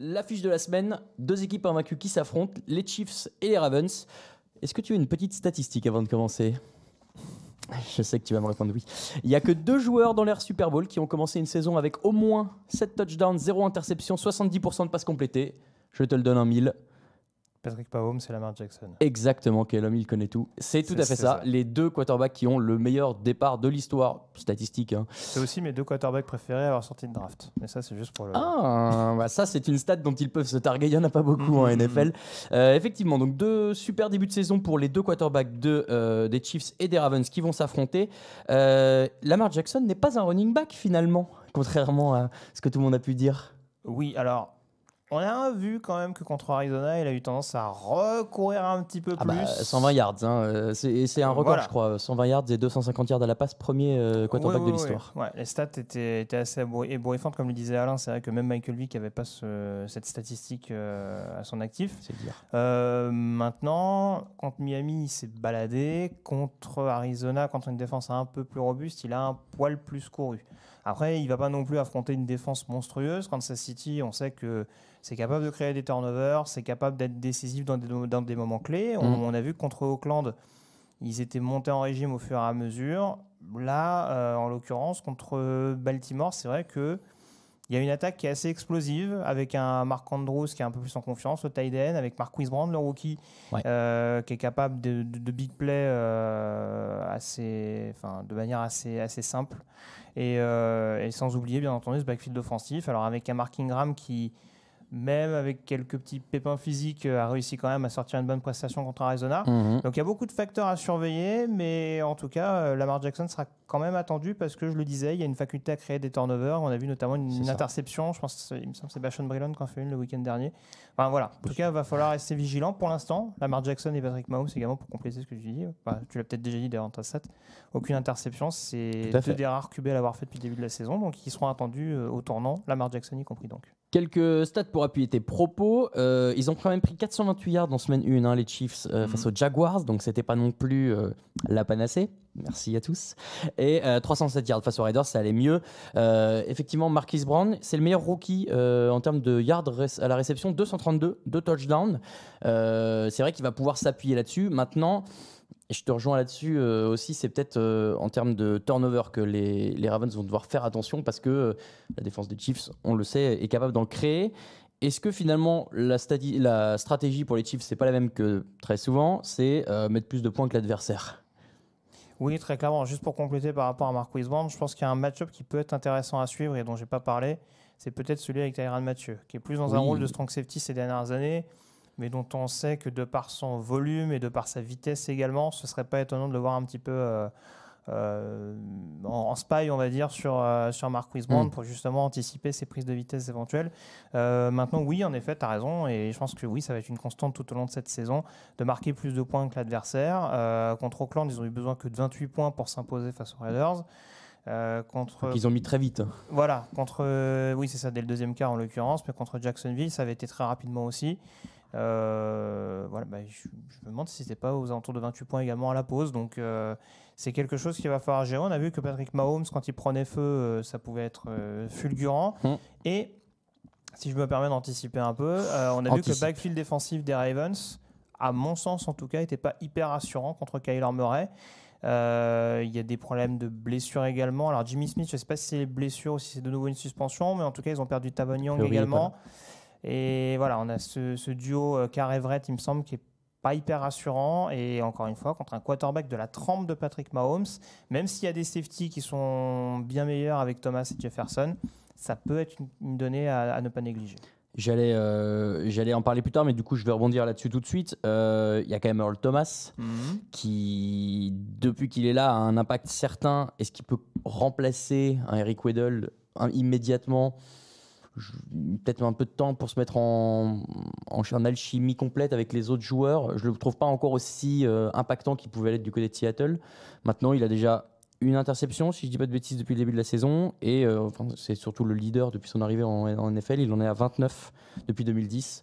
L'affiche de la semaine, deux équipes invaincues qui s'affrontent, les Chiefs et les Ravens. Est-ce que tu as une petite statistique avant de commencer je sais que tu vas me répondre oui. Il n'y a que deux joueurs dans l'ère Super Bowl qui ont commencé une saison avec au moins 7 touchdowns, 0 interception, 70% de passes complétées. Je te le donne en mille. Patrick Pahom, c'est Lamar Jackson. Exactement, quel homme, il connaît tout. C'est tout à fait ça. Les deux quarterbacks qui ont le meilleur départ de l'histoire statistique. Hein. C'est aussi mes deux quarterbacks préférés à avoir sorti une draft. Mais ça, c'est juste pour le. Ah, bah ça, c'est une stat dont ils peuvent se targuer. Il n'y en a pas beaucoup en hein, mm-hmm. NFL. Euh, effectivement, donc deux super débuts de saison pour les deux quarterbacks de, euh, des Chiefs et des Ravens qui vont s'affronter. Euh, Lamar Jackson n'est pas un running back finalement, contrairement à ce que tout le monde a pu dire. Oui, alors on a vu quand même que contre Arizona, il a eu tendance à recourir un petit peu ah bah, plus. 120 yards, hein, euh, c'est un record, je crois. 120 yards et 250 yards à la passe, premier euh, quarterback de l'histoire. les stats étaient, étaient assez ébouriffantes, comme le disait Alain. C'est vrai que même Michael Vick n'avait pas cette statistique euh, à son actif. C'est dire. maintenant, contre Miami, il s'est baladé. Contre Arizona, contre une défense un peu plus robuste, il a un poil plus couru. Après, il va pas non plus affronter une défense monstrueuse. Kansas City, on sait que c'est capable de créer des turnovers, c'est capable d'être décisif dans des, moments clés. Mm. On, a vu contre Auckland, ils étaient montés en régime au fur et à mesure. Là, euh, en l'occurrence, contre Baltimore, c'est vrai que il y a une attaque qui est assez explosive avec un Marc Andrews qui est un peu plus en confiance au tight end, avec Mark brand le rookie, euh, qui est capable de, big play euh, assez, de manière assez, assez simple. Et, euh, et, sans oublier, bien entendu, ce backfield offensif. Alors, avec un Mark Ingram qui, même avec quelques petits pépins physiques, euh, a réussi quand même à sortir une bonne prestation contre Arizona. Mhm. Donc il y a beaucoup de facteurs à surveiller, mais en tout cas, euh, Lamar Jackson sera quand même attendu parce que je le disais, il y a une faculté à créer des turnovers. On a vu notamment une, interception, je pense, il me semble, c'est Bashon Brilland qui en fait une le week-end dernier. Enfin voilà, en tout cas, il va falloir rester vigilant pour l'instant. Lamar Jackson et Patrick Mahomes également pour compléter ce que je dis. Bah, tu l'as peut-être déjà dit derrière en ta Aucune interception, c'est deux des rares QB à l'avoir fait depuis le début de la saison, donc ils seront attendus euh, au tournant, Lamar Jackson y compris donc. Quelques stats pour appuyer tes propos. Euh, ils ont quand même pris 428 yards en semaine 1, hein, les Chiefs, euh, mhm. face aux Jaguars, donc c'était pas non plus euh, la panacée. Merci à tous. Et 307 yards face aux Raiders, ça allait mieux. effectivement, Marquis Brown, c'est le meilleur rookie en termes de yards à la réception, 232, de touchdowns. c'est vrai qu'il va pouvoir s'appuyer là-dessus. Maintenant, je te rejoins là-dessus euh, aussi, c'est peut-être euh, en termes de turnover que les, Ravens vont devoir faire attention parce que euh, la défense des Chiefs, on le sait, est capable d'en créer. Est-ce que finalement la, stratégie pour les Chiefs, c'est pas la même que très souvent, c'est mettre plus de points que l'adversaire Oui, très clairement. Juste pour compléter par rapport à marc Brown, je pense qu'il y a un match-up qui peut être intéressant à suivre et dont j'ai pas parlé. C'est peut-être celui avec Tyran Mathieu, qui est plus dans un rôle de strong safety ces dernières années mais dont on sait que de par son volume et de par sa vitesse également, ce serait pas étonnant de le voir un petit peu euh, euh, en, spy, on va dire, sur, euh, sur Mark Wiseman mm. pour justement anticiper ses prises de vitesse éventuelles. maintenant, oui, en effet, tu as raison, et je pense que oui, ça va être une constante tout au long de cette saison, de marquer plus de points que l'adversaire. contre Auckland, ils ont eu besoin que de 28 points pour s'imposer face aux Raiders. Euh, contre... Ils ont mis très vite. Voilà, contre... Oui, c'est ça, dès le deuxième quart en l'occurrence, mais contre Jacksonville, ça avait été très rapidement aussi. Euh, voilà, bah, je, me demande si c'était pas aux alentours de 28 points également à la pause. Donc euh, c'est quelque chose qu'il va falloir gérer. On a vu que Patrick Mahomes, quand il prenait feu, euh, ça pouvait être fulgurant. Mm. Et si je me permets d'anticiper un peu, on a vu que le backfield défensif des Ravens, à mon sens en tout cas, n'était pas hyper rassurant contre Kyler Murray. Il y a des problèmes de blessures également. Alors Jimmy Smith, je ne sais pas si c'est blessures ou si c'est de nouveau une suspension, mais en tout cas ils ont perdu Tavon Young également. Et voilà, on a ce, duo euh, Carr-Everett, il me semble, qui est pas hyper rassurant. Et encore une fois, contre un quarterback de la trempe de Patrick Mahomes, même s'il y a des safeties qui sont bien meilleurs avec Thomas et Jefferson, ça peut être une, donnée à, ne pas négliger. J'allais, euh, j'allais en parler plus tard, mais du coup, je vais rebondir là-dessus tout de suite. Euh, il y a quand même Earl Thomas mhm. qui, depuis qu'il est là, a un impact certain. Est-ce qu'il peut remplacer un Eric Weddle immédiatement peut-être un peu de temps pour se mettre en, en, alchimie complète avec les autres joueurs. Je ne le trouve pas encore aussi euh, impactant qu'il pouvait l'être du côté de Seattle. Maintenant, il a déjà une interception, si je ne dis pas de bêtises, depuis le début de la saison. Et euh, enfin, c'est surtout le leader depuis son arrivée en, en, NFL. Il en est à 29 depuis 2010.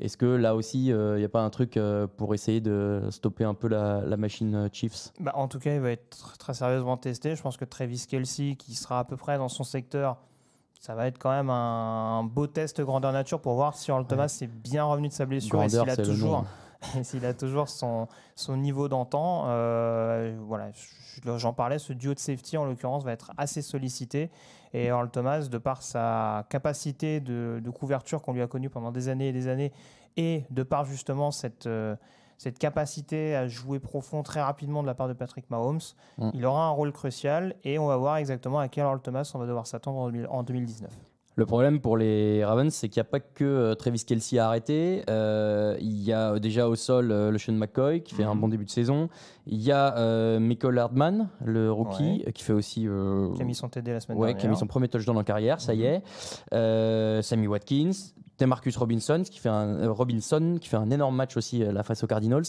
Est-ce que là aussi, il euh, n'y a pas un truc pour essayer de stopper un peu la, machine Chiefs bah, En tout cas, il va être très sérieusement testé. Je pense que Travis Kelsey, qui sera à peu près dans son secteur, ça va être quand même un, beau test grandeur nature pour voir si Earl Thomas est bien revenu de sa blessure et s'il a toujours s'il a toujours son, son niveau d'antan. Euh, voilà, j'en parlais, ce duo de safety en l'occurrence va être assez sollicité. Et Earl Thomas, de par sa capacité de, couverture qu'on lui a connue pendant des années et des années, et de par justement cette, euh, cette capacité à jouer profond très rapidement de la part de Patrick Mahomes. Mm. Il aura un rôle crucial et on va voir exactement à quel Earl Thomas on va devoir s'attendre en 2019. Le problème pour les Ravens, c'est qu'il n'y a pas que euh, Travis Kelsey à arrêter. Euh, il y a euh, déjà au sol le Sean McCoy qui fait un mhm. bon début de saison. Il y a Michael Hardman, le rookie, qui fait aussi. qui a mis son la semaine Qui a mis son premier touchdown en carrière, ça y mhm. est. Sammy Watkins. Marcus Robinson qui fait un Robinson qui fait un énorme match aussi la face aux Cardinals.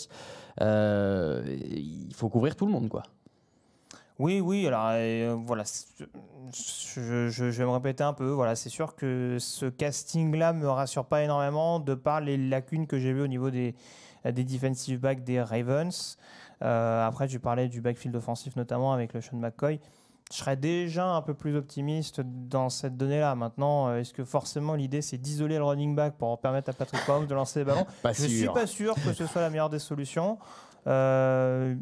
il faut couvrir tout le monde quoi. Oui, oui, alors euh, voilà, je, vais me répéter un peu. Voilà, c'est sûr que ce casting-là me rassure pas énormément de par les lacunes que j'ai vues au niveau des, des defensive backs des Ravens. Euh, après, tu parlais du backfield offensif notamment avec le Sean McCoy. Je serais déjà un peu plus optimiste dans cette donnée-là. Maintenant, euh, est-ce que forcément l'idée c'est d'isoler le running back pour permettre à Patrick Mahomes de lancer des ballons Je ne suis pas sûr que ce soit la meilleure des solutions. Euh,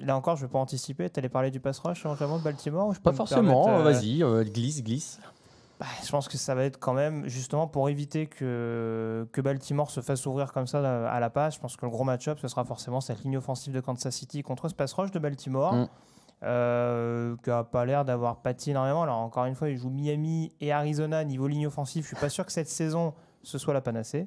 Là encore, je ne vais pas anticiper. Tu allais parler du pass rush hein, vraiment de Baltimore Pas forcément, euh, vas-y, euh, glisse, glisse. Bah, je pense que ça va être quand même, justement, pour éviter que, que Baltimore se fasse ouvrir comme ça euh, à la passe, je pense que le gros match-up, ce sera forcément cette ligne offensive de Kansas City contre ce pass rush de Baltimore. Mm. qui n'a pas l'air d'avoir pâti énormément. Alors, encore une fois, ils jouent Miami et Arizona niveau ligne offensive. Je ne suis pas sûr que cette saison, ce soit la panacée.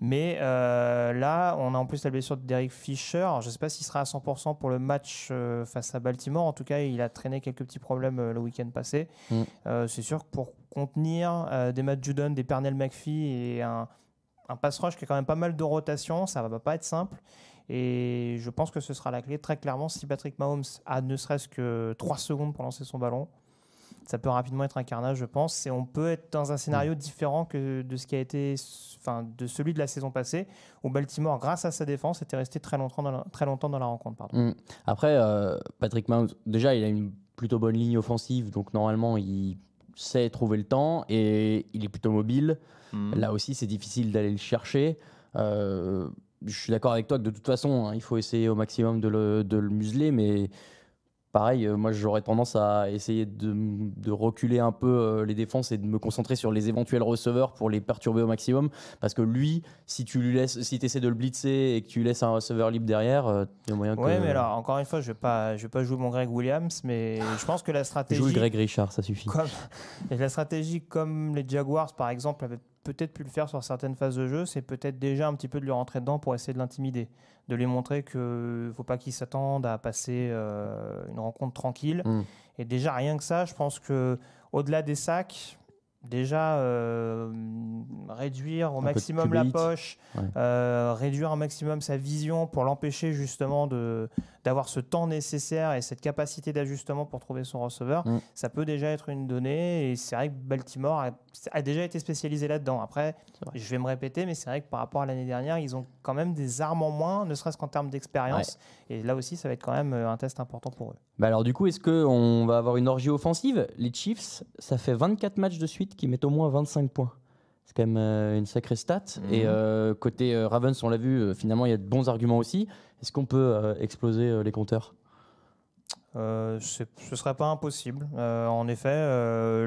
Mais euh, là, on a en plus la blessure de Derek Fisher. je ne sais pas s'il sera à 100% pour le match euh, face à Baltimore. En tout cas, il a traîné quelques petits problèmes euh, le week-end passé. Mm. c'est sûr que pour contenir des Matt Judon, des Pernell McPhee et un, un pass rush qui a quand même pas mal de rotation, ça ne va pas être simple. Et je pense que ce sera la clé très clairement si Patrick Mahomes a ne serait-ce que 3 secondes pour lancer son ballon ça peut rapidement être un carnage, je pense. Et on peut être dans un scénario mm. différent que de ce qui a été, enfin, de celui de la saison passée, où Baltimore, grâce à sa défense, était resté très longtemps dans la, très longtemps dans la rencontre. Pardon. Mm. Après, euh, Patrick Mahomes, déjà, il a une plutôt bonne ligne offensive, donc normalement, il sait trouver le temps et il est plutôt mobile. Mm. Là aussi, c'est difficile d'aller le chercher. Euh, je suis d'accord avec toi que de toute façon, hein, il faut essayer au maximum de le, de le museler, mais pareil, euh, moi j'aurais tendance à essayer de, reculer un peu euh, les défenses et de me concentrer sur les éventuels receveurs pour les perturber au maximum. Parce que lui, si tu lui laisses, si essaies de le blitzer et que tu laisses un receveur libre derrière, euh, il y a moyen que... Oui, mais alors encore une fois, je ne vais pas jouer mon Greg Williams, mais je pense que la stratégie. Joue Greg Richard, ça suffit. Comme, la stratégie comme les Jaguars par exemple avec peut-être pu le faire sur certaines phases de jeu, c'est peut-être déjà un petit peu de lui rentrer dedans pour essayer de l'intimider, de lui montrer qu'il ne faut pas qu'il s'attende à passer euh, une rencontre tranquille. Hmm. Et déjà, rien que ça, je pense que au delà des sacs, déjà, euh, réduire au maximum la poche, euh, réduire au maximum sa vision pour l'empêcher justement de d'avoir ce temps nécessaire et cette capacité d'ajustement pour trouver son receveur, mm. ça peut déjà être une donnée. Et c'est vrai que Baltimore a, déjà été spécialisé là-dedans. Après, je vais me répéter, mais c'est vrai que par rapport à l'année dernière, ils ont quand même des armes en moins, ne serait-ce qu'en termes d'expérience. Et là aussi, ça va être quand même euh, un test important pour eux. Bah alors du coup, est-ce qu'on va avoir une orgie offensive Les Chiefs, ça fait 24 matchs de suite qui mettent au moins 25 points. C'est quand même euh, une sacrée stat. Mhm. Et euh, côté euh, Ravens, on l'a vu, finalement, il y a de bons arguments aussi. Est-ce qu'on peut exploser les compteurs Ce ne serait pas impossible. en effet,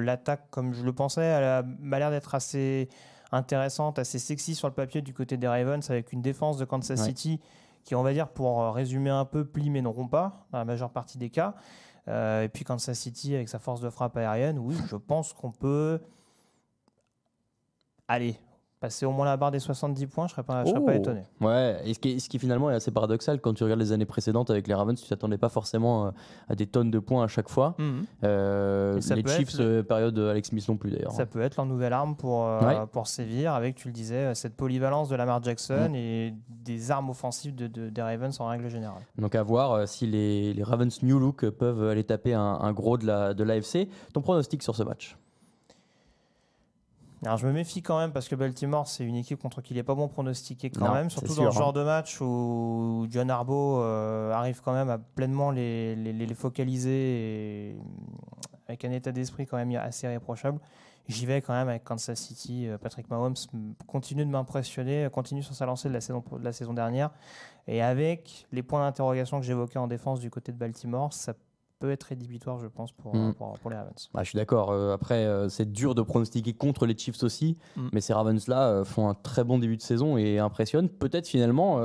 l'attaque, comme je le pensais, elle a, l'air d'être assez intéressante, assez sexy sur le papier du côté des Ravens, avec une défense de Kansas City qui, on va dire, pour résumer un peu, plie mais ne rompt pas, dans la majeure partie des cas. et puis Kansas City, avec sa force de frappe aérienne, oui, je pense qu'on peut allez, passer au moins la barre des 70 points, je ne serais, pas, oh. étonné. Ouais, ce qui, finalement est assez paradoxal quand tu regardes les années précédentes avec les Ravens, tu t'attendais pas forcément euh, à des tonnes de points à chaque fois. Mhm. Euh, les Chiefs, euh, période Alex Smith non plus d'ailleurs. Ça hein. peut être leur nouvelle arme pour, pour sévir avec, tu le disais, cette polyvalence de Lamar Jackson mm. et des armes offensives de, des Ravens en règle générale. Donc à voir si les, Ravens New Look peuvent aller taper un, gros de l'AFC. Ton pronostic sur ce match alors je me méfie quand même parce que Baltimore, c'est une équipe contre qui il n'est pas bon pronostiqué quand même, surtout dans ce hein. genre de match où John Arbo euh, arrive quand même à pleinement les, focaliser avec un état d'esprit quand même assez réprochable. J'y vais quand même avec Kansas City. Euh, Patrick Mahomes continue de m'impressionner, euh, continue sur sa lancée de la saison, de la saison dernière. Et avec les points d'interrogation que j'évoquais en défense du côté de Baltimore, ça être rédhibitoire, je pense, pour, mm. pour, les Ravens. Bah, je suis d'accord. Euh, après, euh, c'est dur de pronostiquer contre les Chiefs aussi, mm. mais ces Ravens-là euh, font un très bon début de saison et impressionnent. Peut-être finalement,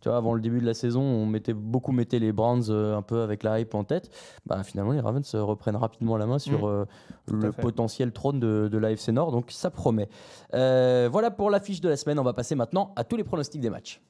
tu vois, avant le début de la saison, on mettait beaucoup mettait les Browns un peu avec la hype en tête. Bah, finalement, les Ravens reprennent rapidement la main sur mm. le potentiel trône de, de l'AFC Nord, donc ça promet. voilà pour l'affiche de la semaine. On va passer maintenant à tous les pronostics des matchs.